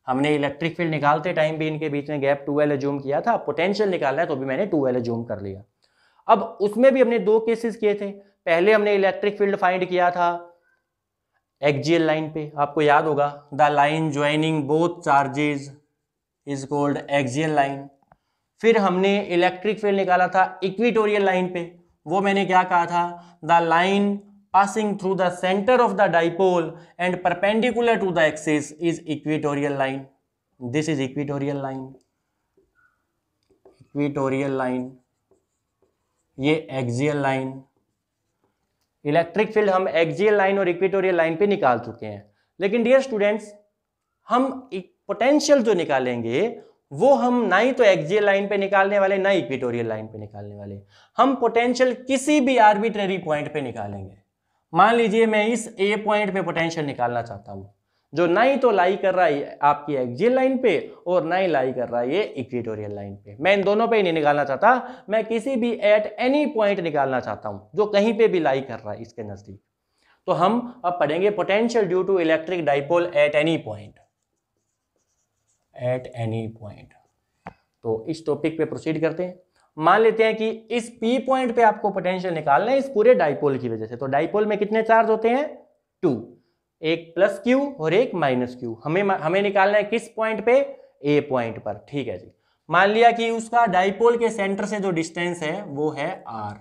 हमने इलेक्ट्रिक फील्ड निकालते टाइम भी इनके बीच में गैप टू एल एज्यूम किया था पोटेंशियल निकालना है तो भी मैंने टू एल एज्यूम कर लिया अब उसमें भी हमने दो केसेस किए थे पहले हमने इलेक्ट्रिक फील्ड फाइंड किया था एक्जीएल लाइन पे आपको याद होगा the line joining both charges is called axial line फिर हमने इलेक्ट्रिक फील्ड निकाला था इक्विटोरियल लाइन पे वो मैंने क्या कहा था the line passing through the centre of the dipole and perpendicular to the axis is equatorial line this is equatorial line equatorial line ये एक्जियल लाइन इलेक्ट्रिक फील्ड हम एक्जियल लाइन और equatorial line पे निकाल चुके हैं लेकिन dear students हम potential जो निकालेंगे वो हम ना ही तो एक्जियल लाइन पे निकालने वाले ना इक्वेटोरियल लाइन पे निकालने वाले हम पोटेंशियल किसी भी आर्बिट्ररी पॉइंट पे निकालेंगे मान लीजिए मैं इस ए पॉइंट पे पोटेंशियल निकालना चाहता हूँ जो ना ही तो लाई कर रहा है आपकी एक्जियल लाइन पे और ना ही लाई कर रहा है ये इक्वेटोरियल लाइन पे मैं इन दोनों पे ही नहीं निकालना चाहता मैं किसी भी एट एनी पॉइंट निकालना चाहता हूँ जो कहीं पे भी लाई कर रहा है इसके नज़दीक तो हम अब पढ़ेंगे potential due to electric dipole at any point at any point तो इस टॉपिक पे प्रोसीड करते हैं मान लेते हैं कि इस पी पॉइंट पे आपको पोटेंशियल निकालना है इस पूरे डाइपोल की वजह से तो डाइपोल में कितने चार्ज होते हैं टू एक प्लस क्यू और एक माइनस क्यू हमें हमें निकालना है किस पॉइंट पे ए पॉइंट पर ठीक है जी मान लिया कि उसका डाइपोल के सेंटर से जो डिस्टेंस है वो है आर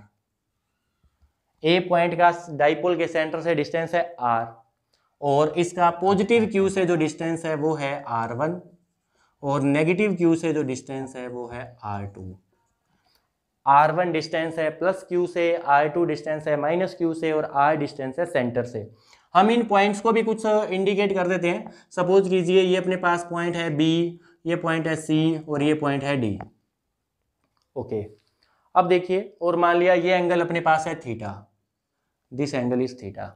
ए पॉइंट का डाइपोल के सेंटर से डिस्टेंस है आर और इसका पॉजिटिव क्यू से जो डिस्टेंस है वो है आर वन और नेगेटिव क्यू से जो डिस्टेंस है वो है R two R one distance है प्लस क्यू से आर टू डिस्टेंस है माइनस क्यू से और आर डिस्टेंस है सेंटर से हम इन पॉइंट्स को भी कुछ इंडिकेट uh, कर देते हैं सपोज कीजिए ये अपने पास पॉइंट है बी ये पॉइंट है सी और ये पॉइंट है डी ओके अब देखिए और मान लिया ये एंगल अपने पास है theta this angle is theta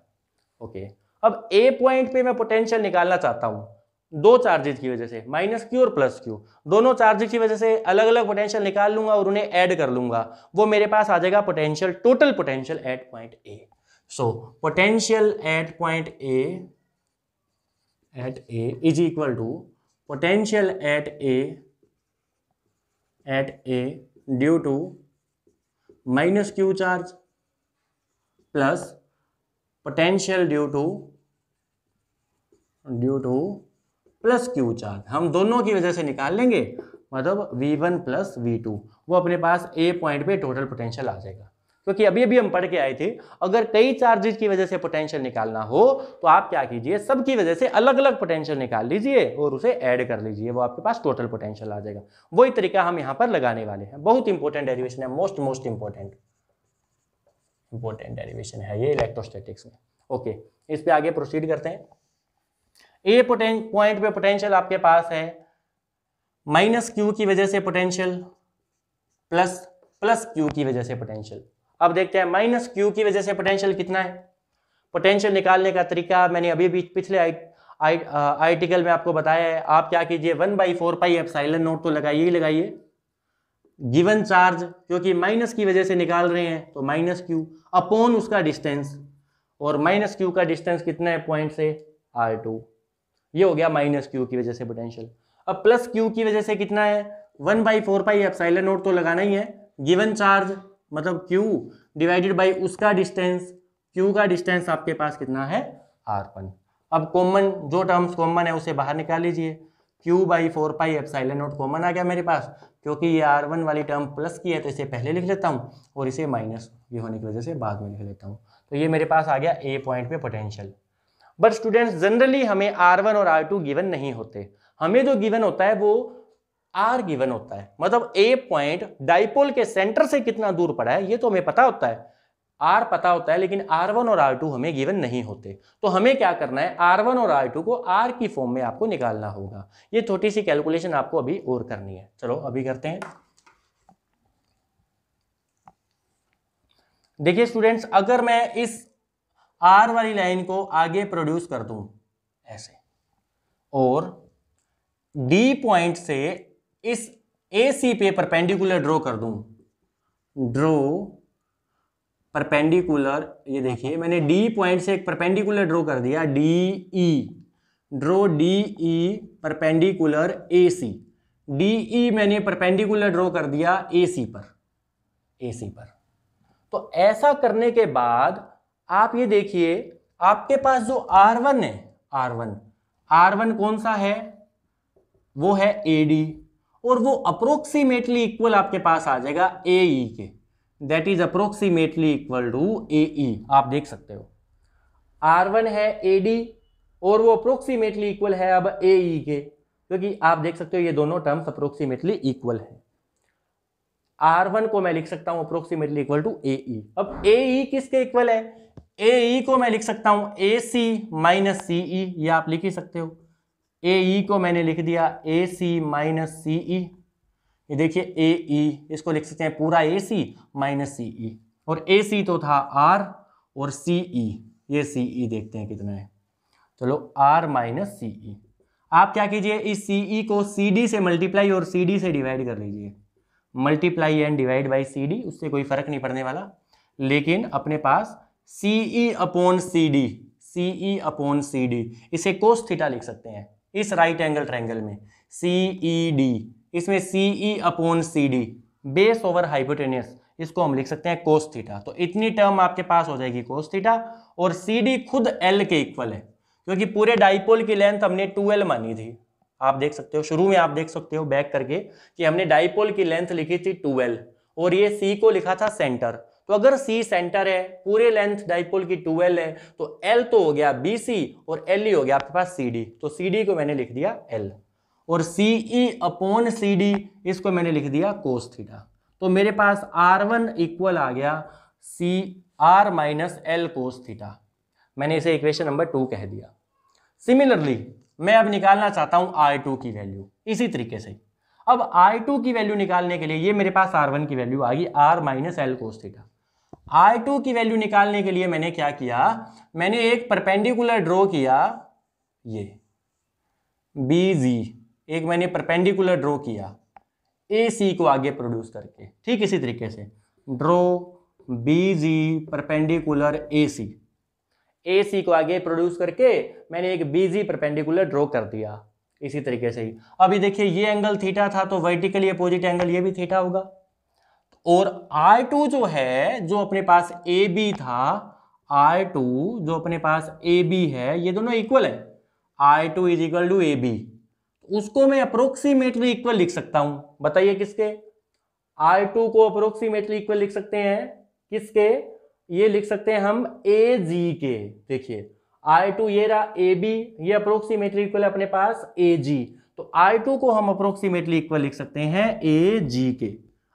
okay अब ए पॉइंट पे मैं पोटेंशियल निकालना चाहता हूं दो चार्जेस की वजह से माइनस क्यू और प्लस क्यू दोनों चार्जेस की वजह से अलग अलग पोटेंशियल निकाल लूंगा और उन्हें ऐड कर लूंगा वो मेरे पास आ जाएगा potential total potential at point A So potential at point A at A is equal to potential at A at A due to minus Q charge plus potential due to due to plus Q charge हम दोनों की वजह से निकाल लेंगे मतलब V1 one plus V वो अपने पास A पॉइंट पे टोटल पोटेंशियल आ जाएगा क्योंकि अभी अभी हम पढ़ के आए थे अगर कई चार्जेज की वजह से पोटेंशियल निकालना हो तो आप क्या कीजिए सबकी वजह से अलग अलग पोटेंशियल निकाल लीजिए और उसे ऐड कर लीजिए वो आपके पास टोटल पोटेंशियल आ जाएगा वही तरीका हम यहां पर लगाने वाले हैं बहुत इंपॉर्टेंट डेरिवेशन है most most important important derivation है ये इलेक्ट्रोस्टेटिक्स में ओके इस पर आगे प्रोसीड करते हैं ए पॉइंट पे पोटेंशियल आपके पास है माइनस क्यू की वजह से पोटेंशियल प्लस प्लस क्यू की वजह से पोटेंशियल अब देखते हैं माइनस क्यू की वजह से पोटेंशियल कितना है पोटेंशियल निकालने का तरीका मैंने अभी भी पिछले आर्टिकल uh, में आपको बताया है आप क्या कीजिए one by four pi epsilon naught तो लगाइए ही लगाइए गिवन चार्ज क्योंकि माइनस की वजह से निकाल रहे हैं तो माइनस क्यू अपोन उसका डिस्टेंस और माइनस क्यू का डिस्टेंस कितना है पॉइंट से आर टू ये हो गया माइनस क्यू की वजह से पोटेंशियल अब प्लस क्यू की वजह से कितना है one by four pi epsilon naught तो लगाना ही है गिवन चार्ज मतलब q डिवाइडेड बाई उसका डिस्टेंस q का डिस्टेंस आपके पास कितना है r1 अब कॉमन जो टर्म्स कॉमन है उसे बाहर निकाल लीजिए q by four pi epsilon naught common आ गया मेरे पास क्योंकि ये r1 वाली टर्म प्लस की है तो इसे पहले लिख लेता हूँ और इसे माइनस ये होने की वजह से बाद में लिख लेता हूँ तो ये मेरे पास आ गया ए पॉइंट पे पोटेंशियल बट स्टूडेंट्स जनरली हमें आर वन और आर टू गिवन नहीं होते हमें जो गिवन होता है वो आर गिवन होता है मतलब ए पॉइंट डाइपोल के सेंटर से कितना दूर पड़ा है ये तो हमें पता होता है आर पता होता है लेकिन आर वन और आर टू हमें गिवन नहीं होते तो हमें क्या करना है आर वन और आर टू को आर की फॉर्म में आपको निकालना होगा ये छोटी सी कैलकुलेशन आपको अभी और करनी है चलो अभी करते हैं देखिए स्टूडेंट्स अगर मैं इस आर वाली लाइन को आगे प्रोड्यूस कर दूं ऐसे और डी पॉइंट से इस ए सी पे परपेंडिकुलर ड्रॉ कर दूं ड्रो परपेंडिकुलर ये देखिए मैंने डी पॉइंट से एक परपेंडिकुलर ड्रॉ कर दिया D E draw D E perpendicular A C D E मैंने परपेंडिकुलर ड्रॉ कर दिया ए सी पर ए सी पर तो ऐसा करने के बाद आप ये देखिए आपके पास जो आर वन है आर वन आर वन कौन सा है वो है ए डी और वो अप्रोक्सीमेटली इक्वल आपके पास आ जाएगा ए ई e के that is approximately equal to A E आप देख सकते हो आर वन है ए डी और वो अप्रोक्सीमेटली इक्वल है अब ए ई e के क्योंकि आप देख सकते हो ये दोनों टर्म्स अप्रोक्सीमेटली इक्वल है आर वन को मैं लिख सकता हूं approximately equal to A E अब ए ई e किसके इक्वल है ए ई को मैं लिख सकता हूं ए सी माइनस सी ई ये आप लिख ही सकते हो ए ई e को मैंने लिख दिया ए सी माइनस सी ई ये देखिए ए ई e, इसको लिख सकते हैं पूरा ए सी माइनस सी ई और ए सी तो था आर और सी ई e। ये सी ई देखते हैं कितना है चलो आर माइनस सी ई आप क्या कीजिए इस सी ई को सी डी से मल्टीप्लाई और सी डी से डिवाइड कर लीजिए multiply and divide by C D उससे कोई फर्क नहीं पड़ने वाला लेकिन अपने पास C E upon C D C E upon C D इसे कोस थीटा लिख सकते हैं इस राइट एंगल ट्रैंगल में सी ई डी इसमें C E upon C D base over hypotenuse इसको हम लिख सकते हैं कोस थीटा तो इतनी टर्म आपके पास हो जाएगी कोस थीटा और सी डी खुद एल के इक्वल है क्योंकि पूरे डाइपोल की लेंथ हमने टू एल मानी थी आप देख सकते हो शुरू में आप देख सकते हो बैक करके कि हमने डाइपोल की लेंथ लिखी थी टू एल और ये सी को लिखा था सेंटर तो अगर सी सेंटर है पूरे लेंथ डाइपोल की 2L है तो L तो हो गया बी सी और एल ई हो गया आपके पास सी डी तो सी डी को मैंने लिख दिया L और CE E upon C D इसको मैंने लिख दिया कोस थीटा तो मेरे पास R1 वन इक्वल आ गया C R minus L cos theta मैंने इसे इक्वेशन नंबर टू कह दिया सिमिलरली मैं अब निकालना चाहता हूं R2 की वैल्यू इसी तरीके से अब R2 की वैल्यू निकालने के लिए ये मेरे पास R1 की वैल्यू आ गई R minus L cos theta two की वैल्यू निकालने के लिए मैंने क्या किया मैंने एक परपेंडिकुलर ड्रॉ किया ये बी जी एक मैंने परपेंडिकुलर ड्रॉ किया ए सी को आगे प्रोड्यूस करके ठीक इसी तरीके से ड्रॉ जी परपेंडिकुलर ए सी ए सी को आगे प्रोड्यूस करके मैंने एक जी परपेंडिकुलर ड्रॉ कर दिया इसी तरीके से ही अभी देखिए ये एंगल थीटा था तो वर्टिकली अपोजिट एंगल ये भी थीटा होगा और टू जो है जो अपने पास ए बी था टू जो अपने पास ए बी है ये दोनों इक्वल है I two is equal to A B उसको मैं अप्रोक्सीमेटली इक्वल लिख सकता हूं बताइए किसके टू को अप्रोक्सीमेटली इक्वल लिख सकते हैं किसके ये लिख सकते हैं हम ए जी के देखिए आई टू ये रहा ए बी ये अप्रोक्सीमेटली इक्वल है अपने पास ए जी तो आई टू को हम अप्रोक्सीमेटली इक्वल लिख सकते हैं ए जी के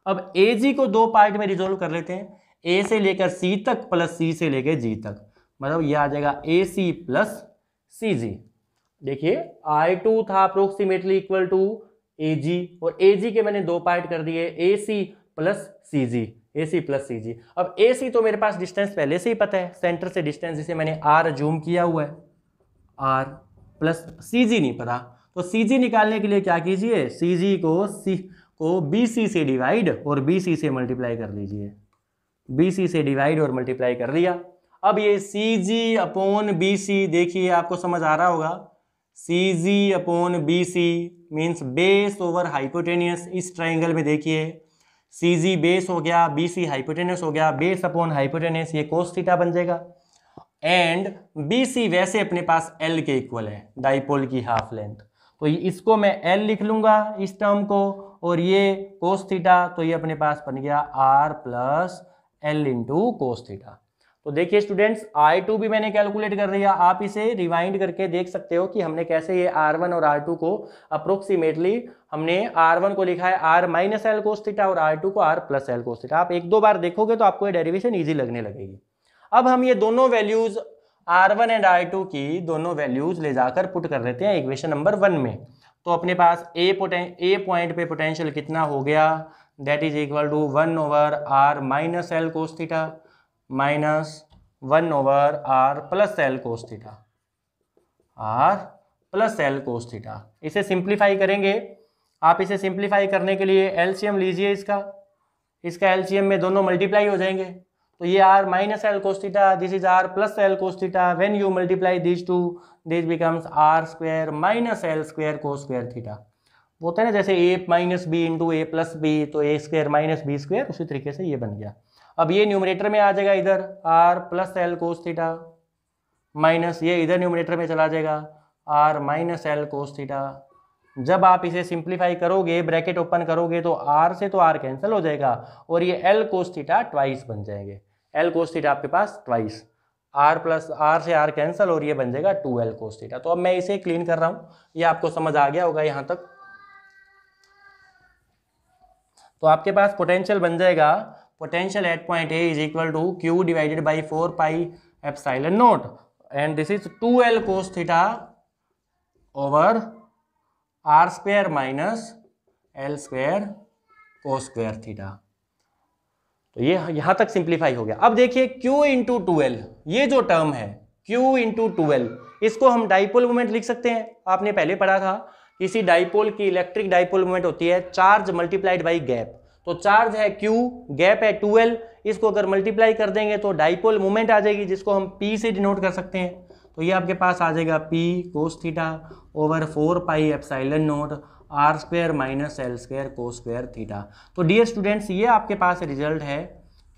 अब ए जी को दो पार्ट में रिजोल्व कर लेते हैं ए से लेकर सी तक प्लस सी से लेकर जी तक मतलब यह आ जाएगा ए सी प्लस सी जी देखिए आई टू था approximately equal to A G और ए जी के मैंने दो पार्ट कर दिए ए सी प्लस सी जी ए सी प्लस सी जी अब ए सी तो मेरे पास डिस्टेंस पहले से ही पता है सेंटर से डिस्टेंस जिसे मैंने आर जूम किया हुआ है आर प्लस सी जी नहीं पता तो सी जी निकालने के लिए क्या कीजिए सी जी को सी को बी सी से डिवाइड और बी सी से मल्टीप्लाई कर दीजिए बी सी से डिवाइड और मल्टीप्लाई कर दिया अब ये सी जी अपोन बी सी देखिए आपको समझ आ रहा होगा C G upon B C means base over hypotenuse इस ट्राइंगल में देखिए सी जी बेस हो गया बी सी हाइपोटेनियस हो गया बेस अपोन हाइपोटेनियस ये कोस थीटा बन जाएगा एंड बी सी वैसे अपने पास एल के इक्वल है डाइपोल की हाफ लेंथ तो इसको मैं एल लिख लूंगा इस टर्म को और ये कोस थीटा तो ये अपने पास बन गया R plus L into cos theta तो देखिए स्टूडेंट्स आई टू भी मैंने कैलकुलेट कर लिया आप इसे रिवाइंड करके देख सकते हो कि हमने कैसे ये आर वन और आर टू को अप्रोक्सीमेटली हमने आर वन को लिखा है R minus L cos theta और आर टू को R plus L cos theta आप एक दो बार देखोगे तो आपको ये डेरिवेशन ईजी लगने लगेगी अब हम ये दोनों वैल्यूज R1 एंड R2 की दोनों वैल्यूज ले जाकर पुट कर देते हैं इक्वेशन नंबर वन में तो अपने पास ए पोटें ए पॉइंट पे पोटेंशियल कितना हो गया that is equal to one over R minus L cos theta minus one over R plus L cos theta R plus L cos theta इसे सिंप्लीफाई करेंगे आप इसे सिंप्लीफाई करने के लिए एलसीएम लीजिए इसका इसका एलसीएम में दोनों मल्टीप्लाई हो जाएंगे तो ये R minus L cos theta this is R plus L cos theta when you multiply this to this becomes R square minus L square cos square theta होता है ना जैसे A minus B into A plus B तो A square minus B square उसी तरीके से ये बन गया अब ये न्यूमिनेटर में आ जाएगा इधर R plus L cos minus ये इधर न्यूमिनेटर में चला जाएगा आर माइनस एल कोस जब आप इसे सिंप्लीफाई करोगे ब्रैकेट ओपन करोगे तो आर से तो आर कैंसिल हो जाएगा और ये एल कोस्थीटा ट्वाइस बन जाएंगे एल कोस्थीटा आपके पास ट्वाइस आर प्लस आर से आर कैंसिल और ये बन जाएगा टू एल कोस्थीटा तो अब मैं इसे क्लीन कर रहा हूँ ये आपको समझ आ गया होगा यहाँ तक तो आपके पास पोटेंशियल बन जाएगा potential at point A is equal to Q divided by four pi epsilon naught and this is two L cos theta over R square minus L square cos square theta तो ये यहां तक simplify हो गया अब देखिए q into twelve ये जो टर्म है q इंटू ट्वेल्व इसको हम डाइपोल मोमेंट लिख सकते हैं आपने पहले पढ़ा था किसी डाइपोल की इलेक्ट्रिक डाइपोल मोमेंट होती है चार्ज मल्टीप्लाइड बाई गैप तो चार्ज है q गैप है 2l इसको अगर मल्टीप्लाई कर देंगे तो डाइपोल मोमेंट आ जाएगी जिसको हम p से डिनोट कर सकते हैं तो ये आपके पास आ जाएगा P cos theta over four pi epsilon note R square minus L square cos square theta तो डियर स्टूडेंट्स ये आपके पास रिजल्ट है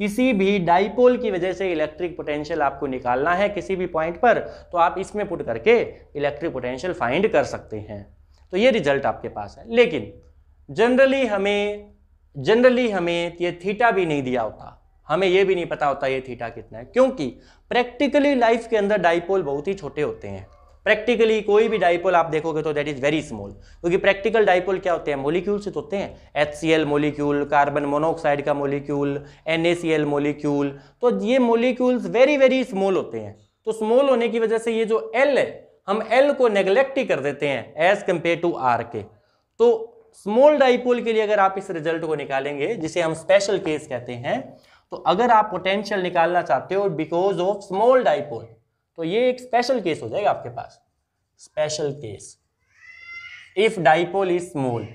किसी भी डाइपोल की वजह से इलेक्ट्रिक पोटेंशियल आपको निकालना है किसी भी पॉइंट पर तो आप इसमें पुट करके इलेक्ट्रिक पोटेंशियल फाइंड कर सकते हैं तो ये रिजल्ट आपके पास है लेकिन जनरली हमें जनरली हमें ये थीटा भी नहीं दिया होता हमें यह भी नहीं पता होता ये थीटा कितना है क्योंकि प्रैक्टिकली लाइफ के अंदर डाइपोल बहुत ही छोटे होते हैं प्रैक्टिकली कोई भी डाइपोल आप देखोगे तो दैट इज वेरी स्मॉल क्योंकि प्रैक्टिकल डाइपोल क्या होते हैं मोलिक्यूल से तो होते हैं H C L molecule carbon monoxide का molecule N A C L molecule तो ये मोलिक्यूल्स वेरी वेरी स्मॉल होते हैं तो स्मॉल होने की वजह से ये जो एल है हम एल को नेग्लेक्ट ही कर देते हैं एज कंपेयर टू आर के तो स्मॉल डाइपोल के लिए अगर आप इस रिजल्ट को निकालेंगे जिसे हम स्पेशल केस कहते हैं तो अगर आप पोटेंशियल निकालना चाहते हो बिकॉज ऑफ स्मॉल डाइपोल तो ये एक स्पेशल केस हो जाएगा आपके पास special case if dipole is small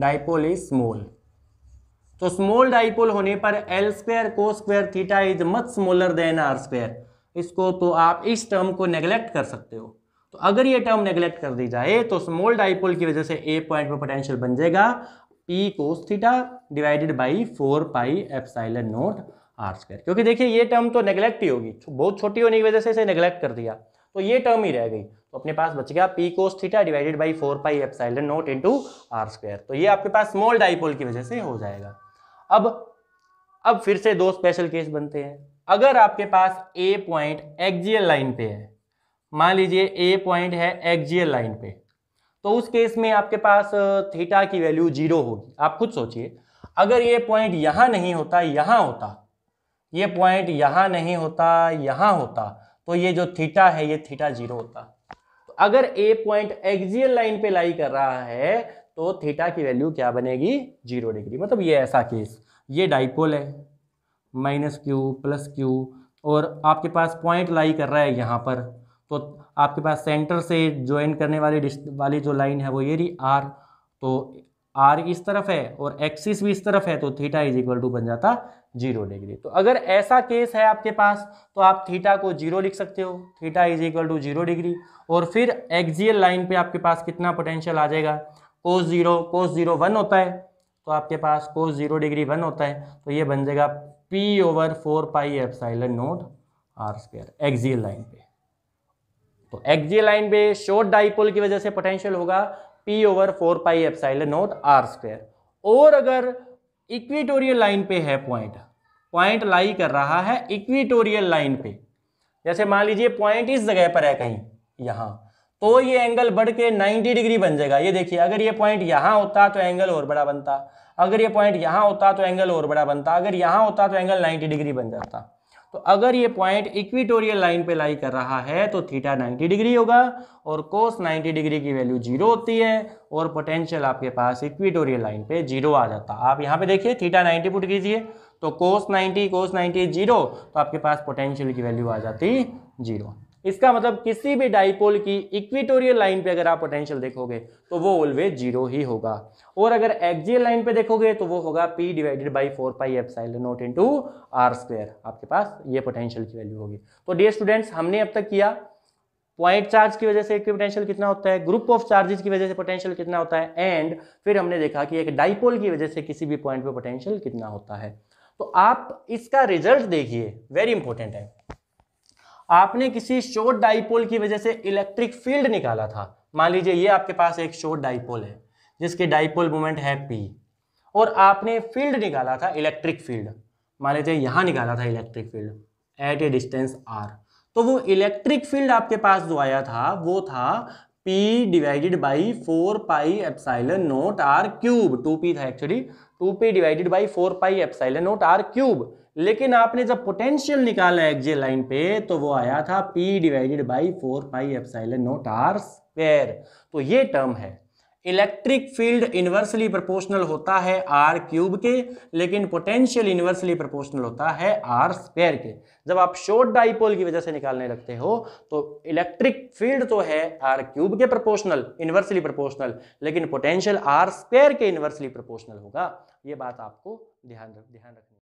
dipole is small तो स्मॉल डाइपोल होने पर L square cos square theta is much smaller than R square इसको तो आप इस टर्म को नेग्लेक्ट कर सकते हो तो अगर ये टर्म नेग्लेक्ट कर दी जाए तो स्मॉल डाइपोल की वजह से ए पॉइंट पर पोटेंशियल बन जाएगा E cos theta divided by four pi epsilon note R square क्योंकि देखिए ये टर्म तो नेग्लेक्ट ही होगी बहुत छोटी होने की वजह से इसे नेग्लेक्ट कर दिया तो ये टर्म ही रह गई तो अपने पास बच गया P cos theta divided by four pi epsilon naught into R square तो ये आपके पास स्मॉल डाइपोल की वजह से हो जाएगा अब अब फिर से दो स्पेशल केस बनते हैं अगर आपके पास ए पॉइंट एक्जियल लाइन पे है मान लीजिए ए पॉइंट है एक्जियल लाइन पे तो उस केस में आपके पास थीटा की वैल्यू जीरो होगी आप खुद सोचिए अगर ये पॉइंट यहाँ नहीं होता यहाँ होता ये पॉइंट यहाँ नहीं होता यहाँ होता तो ये जो थीटा है ये थीटा जीरो होता तो अगर ए पॉइंट एक्सियल लाइन पे लाई कर रहा है तो थीटा की वैल्यू क्या बनेगी जीरो डिग्री मतलब ये ऐसा केस ये डाइपोल है माइनस क्यू प्लस क्यू और आपके पास पॉइंट लाई कर रहा है यहाँ पर तो आपके पास सेंटर से ज्वाइन करने वाली वाली जो लाइन है वो ये रही आर तो आर इस तरफ है और एक्सिस भी इस तरफ है तो थीटा इज इक्वल टू बन जाता जीरो डिग्री तो अगर ऐसा केस है आपके पास तो आप थीटा को जीरो लिख सकते हो theta is equal to zero degree और फिर एक्जियल लाइन पे आपके पास कितना पोटेंशियल आ जाएगा cos zero cos zero one होता है तो आपके पास कोस जीरो डिग्री वन होता है तो ये बन जाएगा P over four pi epsilon naught R square axial line पे तो एक्जी लाइन पे शॉर्ट डाइपोल की वजह से पोटेंशियल होगा P over four pi epsilon naught R square और अगर इक्विटोरियल लाइन पे है पॉइंट पॉइंट लाई कर रहा है इक्विटोरियल लाइन पे जैसे मान लीजिए पॉइंट इस जगह पर है कहीं यहाँ तो ये एंगल बढ़ के 90 डिग्री बन जाएगा ये देखिए अगर ये पॉइंट यहाँ होता तो एंगल और बड़ा बनता अगर ये पॉइंट यहाँ होता तो एंगल और बड़ा बनता अगर यहाँ होता तो एंगल नाइन्टी डिग्री बन जाता तो अगर ये पॉइंट इक्विटोरियल लाइन पे लाई कर रहा है तो थीटा 90 डिग्री होगा और कोस 90 डिग्री की वैल्यू जीरो होती है और पोटेंशियल आपके पास इक्विटोरियल लाइन पे जीरो आ जाता है आप यहाँ पे देखिए थीटा 90 पुट कीजिए तो कोस 90 कोस 90 जीरो तो आपके पास पोटेंशियल की वैल्यू आ जाती जीरो इसका मतलब किसी भी डाइपोल की इक्विटोरियल लाइन पे अगर आप पोटेंशियल देखोगे तो वो ऑलवेज जीरो ही होगा और अगर एक्जियल लाइन पे देखोगे तो वो होगा P divided by four pi epsilon naught in R square आपके पास ये पोटेंशियल की वैल्यू होगी तो डियर स्टूडेंट्स हमने अब तक किया पॉइंट चार्ज की वजह से पोटेंशियल कितना होता है ग्रुप ऑफ चार्जेस की वजह से पोटेंशियल कितना होता है एंड फिर हमने देखा कि एक डाइपोल की वजह से किसी भी पॉइंट पे पोटेंशियल कितना होता है तो आप इसका रिजल्ट देखिए वेरी इंपॉर्टेंट है आपने किसी शोट डाइपोल की वजह से इलेक्ट्रिक फील्ड निकाला था मान लीजिए ये आपके पास एक शोट डाइपोल है जिसके डाइपोल मोमेंट है पी और आपने फील्ड निकाला था इलेक्ट्रिक फील्ड मान लीजिए यहाँ निकाला था electric field at a distance R तो वो इलेक्ट्रिक फील्ड आपके पास जो आया था वो था P divided by four pi epsilon naught R cube two P था actually two P divided by four pi epsilon naught R cube लेकिन आपने जब पोटेंशियल निकाला एक्जे लाइन पे तो वो आया था P divided by four pi epsilon note R square तो ये टर्म है इलेक्ट्रिक फील्ड इन्वर्सली प्रोपोर्शनल होता है आर क्यूब के लेकिन पोटेंशियल इन्वर्सली प्रोपोर्शनल होता है आर स्क्वेयर के जब आप शॉर्ट डाइपोल की वजह से निकालने लगते हो तो इलेक्ट्रिक फील्ड तो है आर क्यूब के प्रोपोर्शनल इन्वर्सली प्रोपोर्शनल लेकिन पोटेंशियल आर स्क्वेयर के इन्वर्सली प्रोपोर्शनल होगा ये बात आपको ध्यान ध्यान रखनी